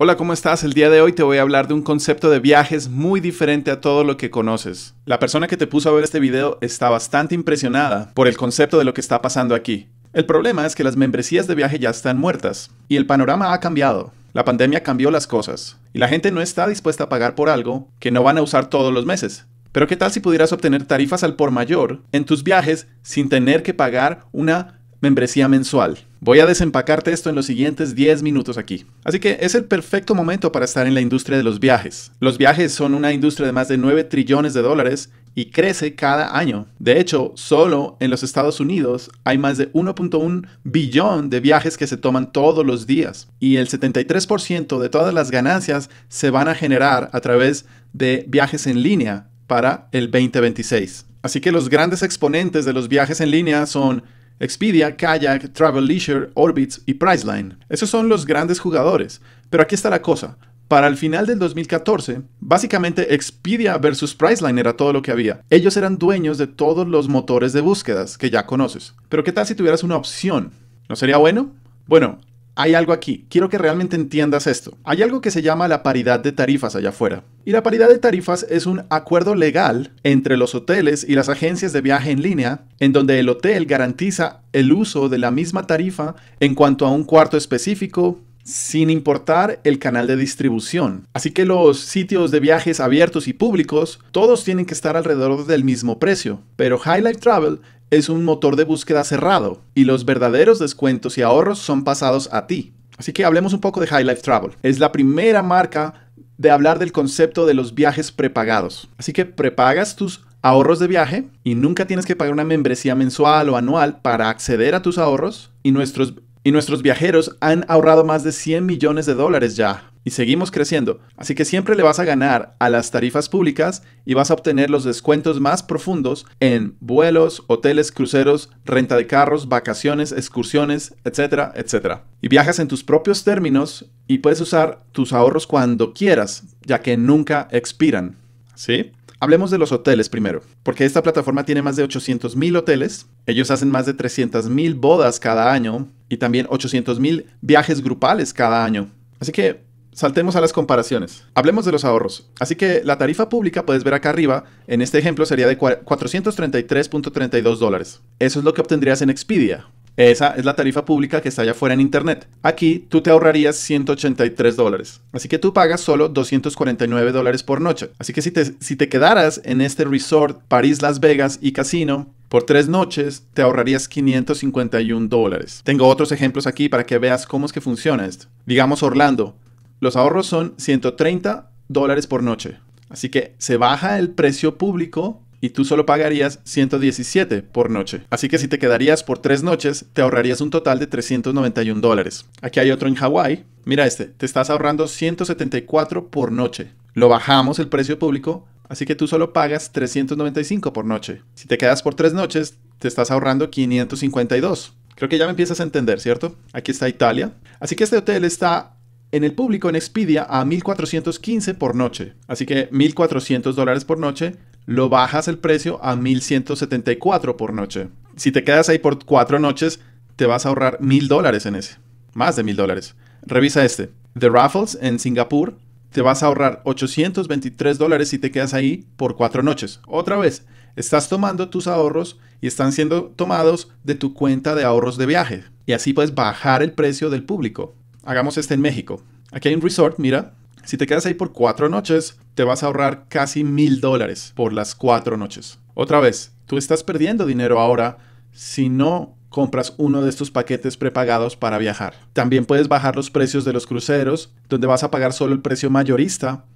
Hola, ¿cómo estás? El día de hoy te voy a hablar de un concepto de viajes muy diferente a todo lo que conoces. La persona que te puso a ver este video está bastante impresionada por el concepto de lo que está pasando aquí. El problema es que las membresías de viaje ya están muertas y el panorama ha cambiado. La pandemia cambió las cosas y la gente no está dispuesta a pagar por algo que no van a usar todos los meses. Pero ¿qué tal si pudieras obtener tarifas al por mayor en tus viajes sin tener que pagar una membresía mensual? Voy a desempacarte esto en los siguientes 10 minutos aquí. Así que es el perfecto momento para estar en la industria de los viajes. Los viajes son una industria de más de 9 trillones de dólares y crece cada año. De hecho, solo en los Estados Unidos hay más de 1.1 billón de viajes que se toman todos los días y el 73% de todas las ganancias se van a generar a través de viajes en línea para el 2026. Así que los grandes exponentes de los viajes en línea son Expedia, Kayak, Travel Leisure, Orbitz y Priceline. Esos son los grandes jugadores. Pero aquí está la cosa. Para el final del 2014, básicamente Expedia versus Priceline era todo lo que había. Ellos eran dueños de todos los motores de búsquedas que ya conoces. Pero ¿qué tal si tuvieras una opción? ¿No sería bueno? Bueno, hay algo aquí. Quiero que realmente entiendas esto. Hay algo que se llama la paridad de tarifas allá afuera. Y la paridad de tarifas es un acuerdo legal entre los hoteles y las agencias de viaje en línea, en donde el hotel garantiza el uso de la misma tarifa en cuanto a un cuarto específico, sin importar el canal de distribución. Así que los sitios de viajes abiertos y públicos, todos tienen que estar alrededor del mismo precio. Pero Highlight Travel es un motor de búsqueda cerrado y los verdaderos descuentos y ahorros son pasados a ti. Así que hablemos un poco de High Life Travel. Es la primera marca de hablar del concepto de los viajes prepagados. Así que prepagas tus ahorros de viaje y nunca tienes que pagar una membresía mensual o anual para acceder a tus ahorros y nuestros y nuestros viajeros han ahorrado más de 100 millones de dólares ya y seguimos creciendo. Así que siempre le vas a ganar a las tarifas públicas y vas a obtener los descuentos más profundos en vuelos, hoteles, cruceros, renta de carros, vacaciones, excursiones, etcétera, etcétera. Y viajas en tus propios términos y puedes usar tus ahorros cuando quieras, ya que nunca expiran. ¿Sí? Hablemos de los hoteles primero, porque esta plataforma tiene más de 800.000 hoteles, ellos hacen más de 300.000 bodas cada año y también 800.000 viajes grupales cada año. Así que Saltemos a las comparaciones. Hablemos de los ahorros. Así que la tarifa pública, puedes ver acá arriba, en este ejemplo sería de 433.32 dólares. Eso es lo que obtendrías en Expedia. Esa es la tarifa pública que está allá afuera en Internet. Aquí tú te ahorrarías 183 dólares. Así que tú pagas solo 249 dólares por noche. Así que si te, si te quedaras en este resort París, Las Vegas y Casino, por tres noches te ahorrarías 551 dólares. Tengo otros ejemplos aquí para que veas cómo es que funciona esto. Digamos Orlando, los ahorros son 130 dólares por noche. Así que se baja el precio público y tú solo pagarías 117 por noche. Así que si te quedarías por tres noches, te ahorrarías un total de 391 dólares. Aquí hay otro en Hawái. Mira este, te estás ahorrando 174 por noche. Lo bajamos el precio público, así que tú solo pagas 395 por noche. Si te quedas por tres noches, te estás ahorrando 552. Creo que ya me empiezas a entender, ¿cierto? Aquí está Italia. Así que este hotel está en el público en Expedia a 1415 por noche. Así que 1400 dólares por noche, lo bajas el precio a 1174 por noche. Si te quedas ahí por cuatro noches, te vas a ahorrar 1000 dólares en ese. Más de 1000 dólares. Revisa este. The Raffles en Singapur. Te vas a ahorrar 823 dólares si te quedas ahí por cuatro noches. Otra vez, estás tomando tus ahorros y están siendo tomados de tu cuenta de ahorros de viaje. Y así puedes bajar el precio del público hagamos este en México. Aquí hay un resort, mira, si te quedas ahí por cuatro noches, te vas a ahorrar casi mil dólares por las cuatro noches. Otra vez, tú estás perdiendo dinero ahora si no compras uno de estos paquetes prepagados para viajar. También puedes bajar los precios de los cruceros, donde vas a pagar solo el precio mayorista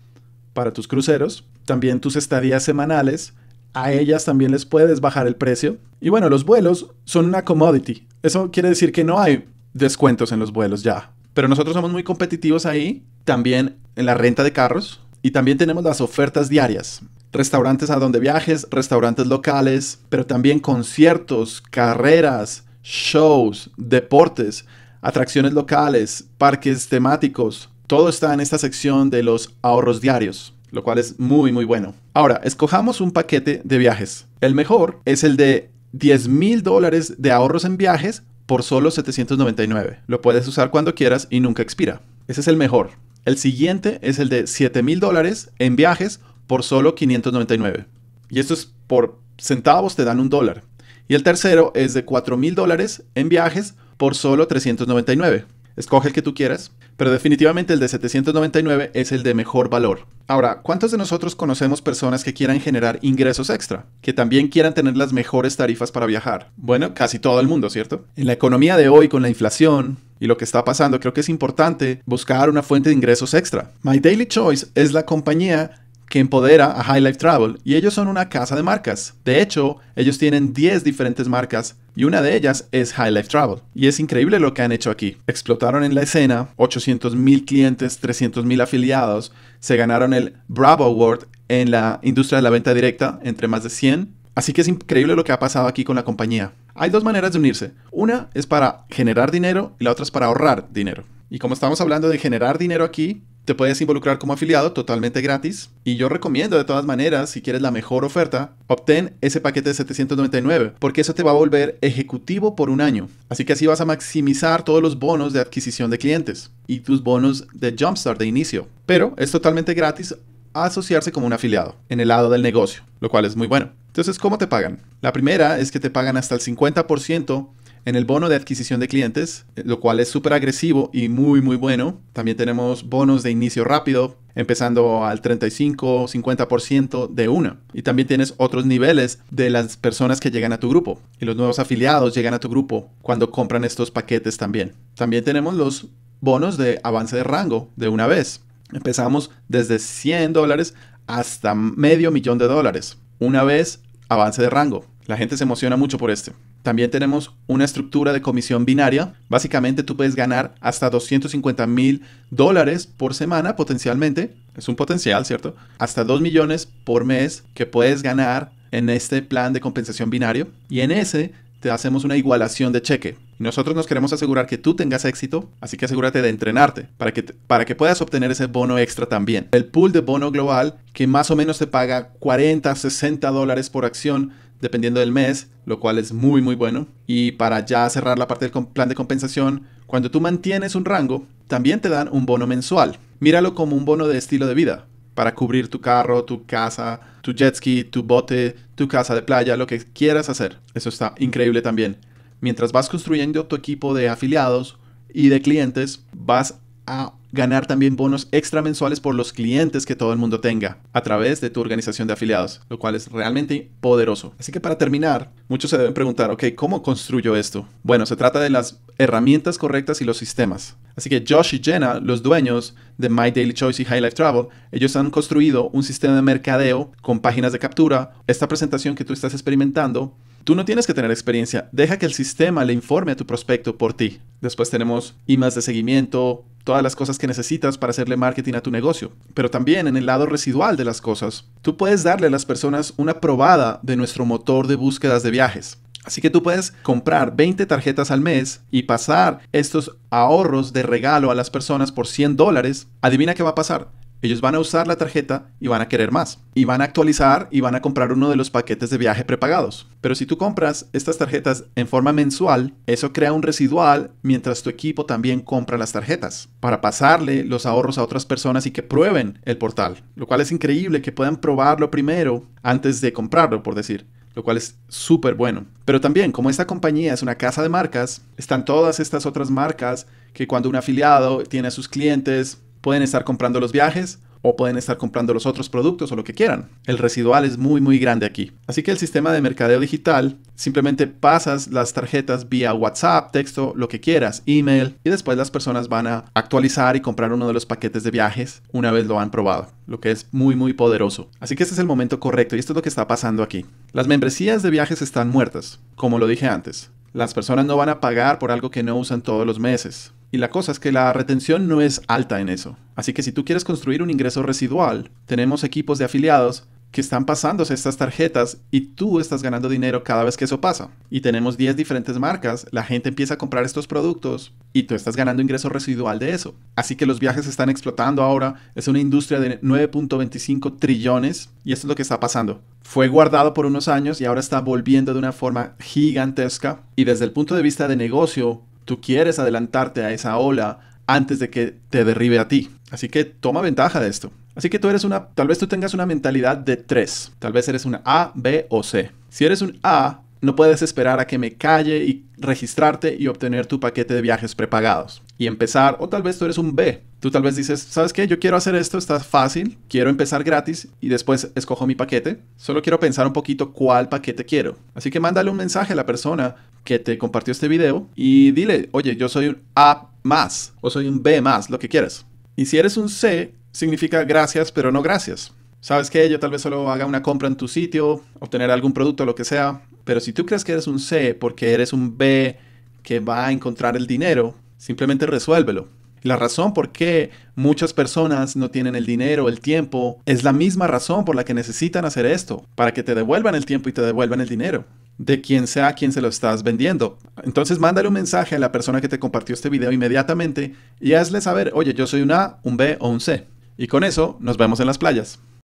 para tus cruceros. También tus estadías semanales, a ellas también les puedes bajar el precio. Y bueno, los vuelos son una commodity. Eso quiere decir que no hay descuentos en los vuelos ya. Pero nosotros somos muy competitivos ahí, también en la renta de carros y también tenemos las ofertas diarias. Restaurantes a donde viajes, restaurantes locales, pero también conciertos, carreras, shows, deportes, atracciones locales, parques temáticos. Todo está en esta sección de los ahorros diarios, lo cual es muy muy bueno. Ahora, escojamos un paquete de viajes. El mejor es el de 10 mil dólares de ahorros en viajes por solo 799. Lo puedes usar cuando quieras y nunca expira. Ese es el mejor. El siguiente es el de 7000 dólares en viajes por solo 599. Y esto es por centavos te dan un dólar. Y el tercero es de 4000 dólares en viajes por solo 399. Escoge el que tú quieras pero definitivamente el de 799 es el de mejor valor. Ahora, ¿cuántos de nosotros conocemos personas que quieran generar ingresos extra, que también quieran tener las mejores tarifas para viajar? Bueno, casi todo el mundo, ¿cierto? En la economía de hoy, con la inflación, y lo que está pasando, creo que es importante buscar una fuente de ingresos extra. My Daily Choice es la compañía que empodera a High Life Travel y ellos son una casa de marcas. De hecho, ellos tienen 10 diferentes marcas y una de ellas es High Life Travel. Y es increíble lo que han hecho aquí. Explotaron en la escena 800 mil clientes, 300 mil afiliados, se ganaron el Bravo Award en la industria de la venta directa entre más de 100. Así que es increíble lo que ha pasado aquí con la compañía. Hay dos maneras de unirse. Una es para generar dinero y la otra es para ahorrar dinero. Y como estamos hablando de generar dinero aquí, te puedes involucrar como afiliado totalmente gratis y yo recomiendo de todas maneras, si quieres la mejor oferta, obtén ese paquete de 799 porque eso te va a volver ejecutivo por un año. Así que así vas a maximizar todos los bonos de adquisición de clientes y tus bonos de Jumpstart de inicio. Pero es totalmente gratis asociarse como un afiliado en el lado del negocio, lo cual es muy bueno. Entonces, ¿cómo te pagan? La primera es que te pagan hasta el 50% en el bono de adquisición de clientes, eh, lo cual es súper agresivo y muy, muy bueno. También tenemos bonos de inicio rápido, empezando al 35 50% de una. Y también tienes otros niveles de las personas que llegan a tu grupo y los nuevos afiliados llegan a tu grupo cuando compran estos paquetes también. También tenemos los bonos de avance de rango de una vez. Empezamos desde 100 dólares hasta medio millón de dólares. Una vez avance de rango. La gente se emociona mucho por este. También tenemos una estructura de comisión binaria. Básicamente tú puedes ganar hasta 250 mil dólares por semana potencialmente. Es un potencial, ¿cierto? Hasta 2 millones por mes que puedes ganar en este plan de compensación binario. Y en ese te hacemos una igualación de cheque. Nosotros nos queremos asegurar que tú tengas éxito, así que asegúrate de entrenarte para que, para que puedas obtener ese bono extra también. El pool de bono global, que más o menos te paga 40, 60 dólares por acción, dependiendo del mes, lo cual es muy muy bueno. Y para ya cerrar la parte del plan de compensación, cuando tú mantienes un rango, también te dan un bono mensual. Míralo como un bono de estilo de vida, para cubrir tu carro, tu casa, tu jet ski, tu bote, tu casa de playa, lo que quieras hacer. Eso está increíble también. Mientras vas construyendo tu equipo de afiliados y de clientes, vas a ganar también bonos extra mensuales por los clientes que todo el mundo tenga a través de tu organización de afiliados, lo cual es realmente poderoso. Así que para terminar, muchos se deben preguntar, ok, ¿cómo construyo esto? Bueno, se trata de las herramientas correctas y los sistemas. Así que Josh y Jenna, los dueños de My Daily Choice y High Life Travel, ellos han construido un sistema de mercadeo con páginas de captura. Esta presentación que tú estás experimentando Tú no tienes que tener experiencia, deja que el sistema le informe a tu prospecto por ti. Después tenemos IMAS de seguimiento, todas las cosas que necesitas para hacerle marketing a tu negocio. Pero también en el lado residual de las cosas, tú puedes darle a las personas una probada de nuestro motor de búsquedas de viajes. Así que tú puedes comprar 20 tarjetas al mes y pasar estos ahorros de regalo a las personas por 100 dólares. Adivina qué va a pasar ellos van a usar la tarjeta y van a querer más. Y van a actualizar y van a comprar uno de los paquetes de viaje prepagados. Pero si tú compras estas tarjetas en forma mensual, eso crea un residual mientras tu equipo también compra las tarjetas para pasarle los ahorros a otras personas y que prueben el portal. Lo cual es increíble que puedan probarlo primero antes de comprarlo, por decir lo cual es súper bueno. Pero también, como esta compañía es una casa de marcas, están todas estas otras marcas que cuando un afiliado tiene a sus clientes, Pueden estar comprando los viajes o pueden estar comprando los otros productos o lo que quieran. El residual es muy muy grande aquí. Así que el sistema de mercadeo digital simplemente pasas las tarjetas vía WhatsApp, texto, lo que quieras, email y después las personas van a actualizar y comprar uno de los paquetes de viajes una vez lo han probado, lo que es muy muy poderoso. Así que este es el momento correcto y esto es lo que está pasando aquí. Las membresías de viajes están muertas, como lo dije antes. Las personas no van a pagar por algo que no usan todos los meses. Y la cosa es que la retención no es alta en eso. Así que si tú quieres construir un ingreso residual, tenemos equipos de afiliados que están pasándose estas tarjetas y tú estás ganando dinero cada vez que eso pasa. Y tenemos 10 diferentes marcas, la gente empieza a comprar estos productos y tú estás ganando ingreso residual de eso. Así que los viajes están explotando ahora, es una industria de 9.25 trillones y esto es lo que está pasando. Fue guardado por unos años y ahora está volviendo de una forma gigantesca y desde el punto de vista de negocio Tú quieres adelantarte a esa ola antes de que te derribe a ti. Así que toma ventaja de esto. Así que tú eres una, tal vez tú tengas una mentalidad de tres. Tal vez eres una A, B o C. Si eres un A, no puedes esperar a que me calle y registrarte y obtener tu paquete de viajes prepagados y empezar, o tal vez tú eres un B. Tú tal vez dices, ¿sabes qué? Yo quiero hacer esto, está fácil, quiero empezar gratis y después escojo mi paquete. Solo quiero pensar un poquito cuál paquete quiero. Así que mándale un mensaje a la persona que te compartió este video y dile, oye, yo soy un A más o soy un B más, lo que quieras. Y si eres un C, significa gracias, pero no gracias. ¿Sabes qué? Yo tal vez solo haga una compra en tu sitio, obtener algún producto, lo que sea, pero si tú crees que eres un C porque eres un B que va a encontrar el dinero, simplemente resuélvelo. La razón por qué muchas personas no tienen el dinero, el tiempo, es la misma razón por la que necesitan hacer esto, para que te devuelvan el tiempo y te devuelvan el dinero de quien sea quien se lo estás vendiendo. Entonces mándale un mensaje a la persona que te compartió este video inmediatamente y hazle saber, oye, yo soy un A, un B o un C. Y con eso nos vemos en las playas.